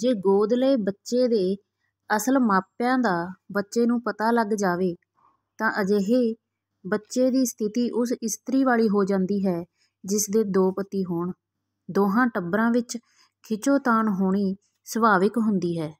ਜੇ ਗੋਦ ਲਏ ਬੱਚੇ ਦੇ ਅਸਲ ਮਾਪਿਆਂ ਦਾ ਬੱਚੇ ਨੂੰ ਪਤਾ ਲੱਗ ਜਾਵੇ ਤਾਂ ਅਜਿਹੇ ਬੱਚੇ ਦੀ ਸਥਿਤੀ ਉਸ ਇਸਤਰੀ ਵਾਲੀ ਹੋ ਜਾਂਦੀ ਹੈ ਜਿਸ ਦੇ ਦੋ ਪਤੀ ਹੋਣ ਦੋਹਾਂ ਟੱਬਰਾਂ ਵਿੱਚ ਖਿੱਚੋਤਾਣ ਹੋਣੀ ਸੁਭਾਵਿਕ ਹੁੰਦੀ ਹੈ